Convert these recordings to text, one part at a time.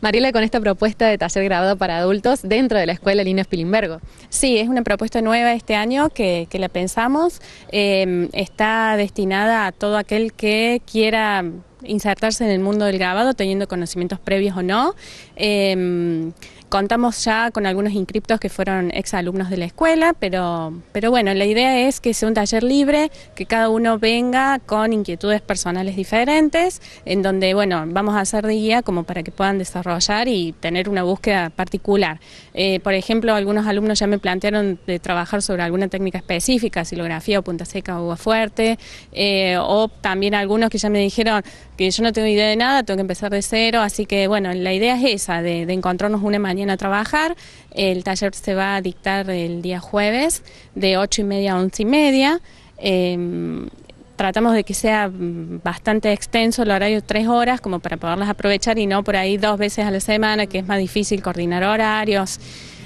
Mariela, con esta propuesta de taller grabado para adultos dentro de la Escuela Lino Spilimbergo. Sí, es una propuesta nueva este año que, que la pensamos. Eh, está destinada a todo aquel que quiera insertarse en el mundo del grabado teniendo conocimientos previos o no. Em, contamos ya con algunos inscriptos que fueron exalumnos de la escuela, pero, pero bueno, la idea es que sea un taller libre, que cada uno venga con inquietudes personales diferentes, en donde, bueno, vamos a hacer de guía como para que puedan desarrollar y tener una búsqueda particular. Eh, por ejemplo, algunos alumnos ya me plantearon de trabajar sobre alguna técnica específica, silografía o punta seca o agua fuerte, eh, o también algunos que ya me dijeron, que yo no tengo idea de nada, tengo que empezar de cero, así que bueno, la idea es esa, de, encontrarnos una mañana a trabajar. El taller se va a dictar el día jueves de 8 y media a 11 y media. Em, tratamos de que sea mm, bastante extenso el horario, tres horas, como para poderlas aprovechar y no por ahí dos veces a la semana, que es más difícil coordinar horarios.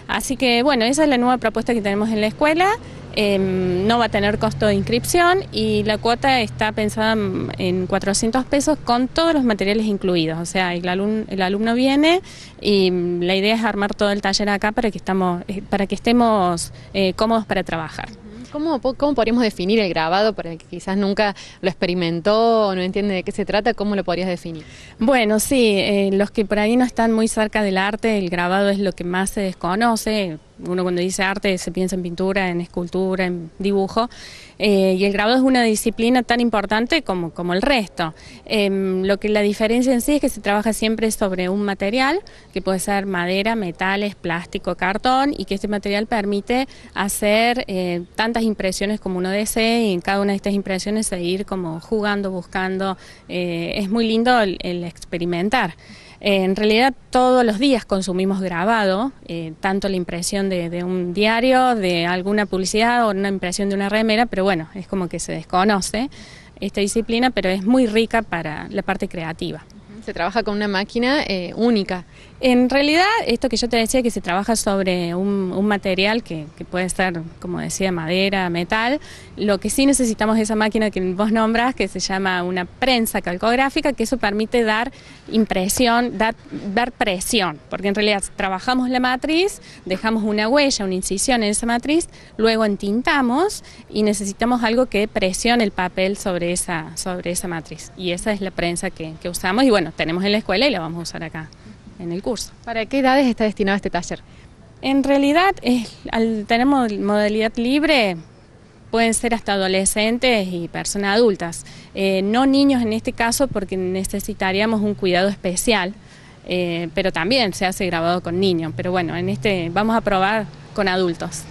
Así que bueno, esa es la nueva propuesta que tenemos en la escuela. Em, no va a tener costo de inscripción y la cuota está pensada en 400 pesos con todos los materiales incluidos. O sea, el, alumno viene y mm, la idea es armar todo el taller acá para que, estamos, eh, para que estemos eh, cómodos para trabajar. ¿Cómo, ¿Cómo podríamos definir el grabado para que quizás nunca lo experimentó o no entiende de qué se trata? ¿Cómo lo podrías definir? Bueno, sí, eh, los que por ahí no están muy cerca del arte, el grabado es lo que más se desconoce, uno cuando dice arte se piensa en pintura, en escultura, en dibujo, eh, y el grabado es una disciplina tan importante como, el resto. Em, lo que la diferencia en sí es que se trabaja siempre sobre un material, que puede ser madera, metales, plástico, cartón, y que este material permite hacer eh, tantas impresiones como uno desee, y en cada una de estas impresiones seguir como jugando, buscando. Eh, es muy lindo el, el experimentar. en realidad todos los días consumimos grabado, tanto la impresión de de, un diario, de alguna publicidad o una impresión de una remera, pero bueno, es como que se desconoce esta disciplina, pero es muy rica para la parte creativa. Se trabaja con una máquina eh, única. En realidad, esto que yo te decía, que se trabaja sobre un, material que, puede estar, como decía, madera, metal, lo que sí necesitamos es esa máquina que vos nombras, que se llama una prensa calcográfica, que eso permite dar impresión, dar, dar presión, porque en realidad trabajamos la matriz, dejamos una huella, una incisión en esa matriz, luego entintamos y necesitamos algo que presione el papel sobre esa, sobre esa matriz. Y esa es la prensa que, que usamos y bueno, tenemos en la escuela y la vamos a usar acá en el curso. ¿Para qué edades está destinado este taller? En realidad, al tener modalidad libre, pueden ser hasta adolescentes y personas adultas. Eh, no niños en este caso porque necesitaríamos un cuidado especial, eh, pero también se hace grabado con niños. Pero bueno, en este vamos a probar con adultos.